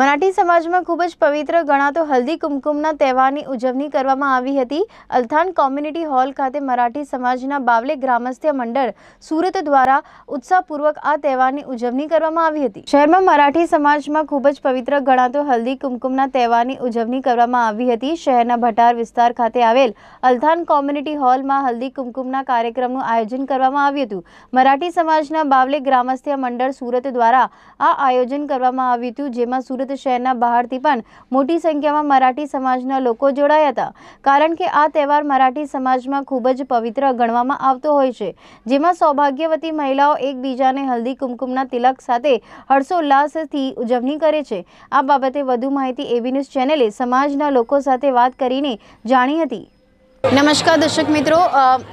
મરાઠી સમાજમાં ખૂબ જ પવિત્ર ગણાતો હલ્દી કુમકુમના તહેવારની ઉજવણી કરવામાં આવી હતી અલથાન કોમ્યુનિટી હોલ ખાતે મરાઠી સમાજના બાવલે ગ્રામસ્થ્ય મંડળ સુરત દ્વારા ઉત્સાહપૂર્વક આ તહેવારની ઉજવણી કરવામાં આવી હતી શહેરમાં મરાઠી સમાજમાં ખૂબ જ પવિત્ર ગણાતો હલ્દી કુમકુમના તહેવારની ઉજવણી કરવામાં આવી હતી શહેરના ભટાર વિસ્તાર ખાતે આવેલ અલથાન કોમ્યુનિટી હોલમાં હલ્દી કુમકુમના કાર્યક્રમનું આયોજન કરવામાં આવ્યું હતું મરાઠી સમાજના બાવલે ગ્રામસ્થ્ય મંડળ સુરત દ્વારા આ આયોજન કરવામાં આવ્યું હતું જેમાં સુરત સુરત શહેરના બહારથી પણ મોટી સંખ્યામાં મરાઠી સમાજના લોકો જોડાયા હતા કારણ કે આ તહેવાર મરાઠી સમાજમાં ખૂબ જ પવિત્ર ગણવામાં આવતો હોય છે જેમાં સૌભાગ્યવતી મહિલાઓ એકબીજાને હલ્દી કુમકુમના તિલક સાથે હર્ષોલ્લાસથી ઉજવણી કરે છે આ બાબતે વધુ માહિતી એવી ન્યૂઝ ચેનલે સમાજના લોકો સાથે વાત કરીને જાણી હતી નમસ્કાર દર્શક મિત્રો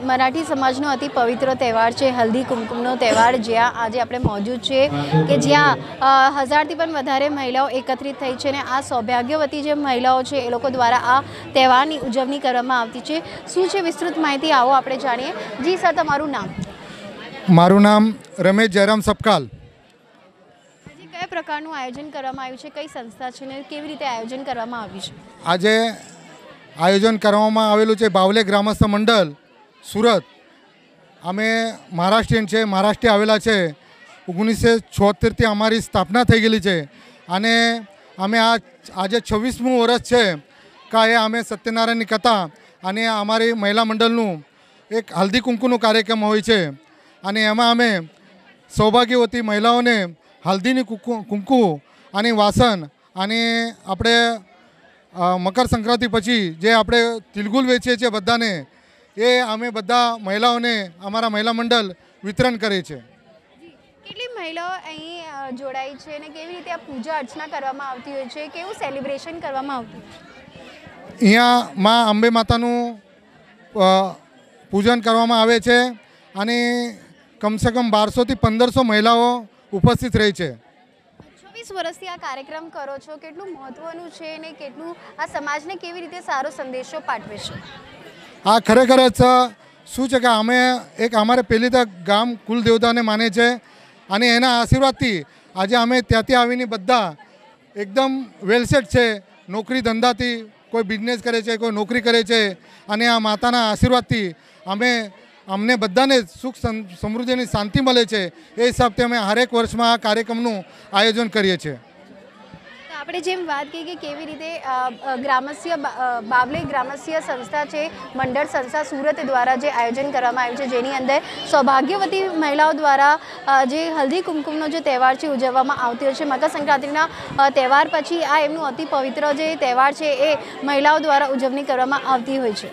મરાઠી સમાજનો અતિ પવિત્ર તહેવાર છે હલ્દી કુમકુમનો તહેવાર જ્યાં આજે આપણે મોજૂદ છે કે જ્યાં હજારથી પણ વધારે મહિલાઓ એકત્રિત થઈ છે અને આ સૌભાગ્યવતી જે મહિલાઓ છે એ લોકો દ્વારા આ તહેવારની ઉજવણી કરવામાં આવતી છે શું છે વિસ્તૃત માહિતી આવો આપણે જાણીએ જી સર તમારું નામ મારું નામ રમેશ જયરામ સપકાલ આજે કયા પ્રકારનું આયોજન કરવામાં આવ્યું છે કઈ સંસ્થા છે ને કેવી રીતે આયોજન કરવામાં આવ્યું છે આજે આયોજન કરવામાં આવેલું છે બાવલે ગ્રામસ્થ મંડળ સુરત અમે મહારાષ્ટ્રીયન છે મહારાષ્ટ્ર આવેલા છે ઓગણીસો છોતેરથી અમારી સ્થાપના થઈ ગયેલી છે અને અમે આ આજે છવ્વીસમું વર્ષ છે કે એ અમે સત્યનારાયણની કથા અને અમારી મહિલા મંડળનું એક હલ્દી કુંકુનું કાર્યક્રમ હોય છે અને એમાં અમે સૌભાગ્યવતી મહિલાઓને હલ્દીની કુંકુ અને વાસન અને આપણે મકર સંક્રાંતિ પછી જે આપણે તિલગુલ વેચીએ છીએ બધાને એ અમે બધા મહિલાઓને અમારા મહિલા મંડળ વિતરણ કરે છે કેટલી મહિલાઓ અહીં જોડાય છે અને કેવી રીતે પૂજા અર્ચના કરવામાં આવતી હોય છે કેવું સેલિબ્રેશન કરવામાં આવતું અહીંયા મા અંબે માતાનું પૂજન કરવામાં આવે છે અને કમસે કમ બારસોથી પંદરસો મહિલાઓ ઉપસ્થિત રહી છે વર્ષથી આ કાર્યક્રમ કરો છો કેટલું મહત્વનું છે અને કેટલું આ સમાજને કેવી રીતે સારો સંદેશો પાઠવે છે આ ખરેખર જ શું છે કે અમે એક અમારે પહેલી તો ગામ કુલદેવતાને માને છે અને એના આશીર્વાદથી આજે અમે ત્યાંથી આવીને બધા એકદમ વેલસેટ છે નોકરી ધંધાથી કોઈ બિઝનેસ કરે છે કોઈ નોકરી કરે છે અને આ માતાના આશીર્વાદથી અમે અમને બધાને સુખ સમૃદ્ધિની શાંતિ મળે છે એ હિસાબથી અમે હરેક વર્ષમાં આ કાર્યક્રમનું આયોજન કરીએ છીએ આપણે જેમ વાત કરી કે કેવી રીતે ગ્રામસ્ય બાવલે ગ્રામસ્ય સંસ્થા છે મંડળ સંસ્થા સુરત દ્વારા જે આયોજન કરવામાં આવ્યું છે જેની અંદર સૌભાગ્યવતી મહિલાઓ દ્વારા જે હલ્દી કુમકુમનો જે તહેવાર છે ઉજવવામાં આવતી હોય છે મકર સંક્રાંતિના તહેવાર પછી આ એમનું અતિ પવિત્ર જે તહેવાર છે એ મહિલાઓ દ્વારા ઉજવણી કરવામાં આવતી હોય છે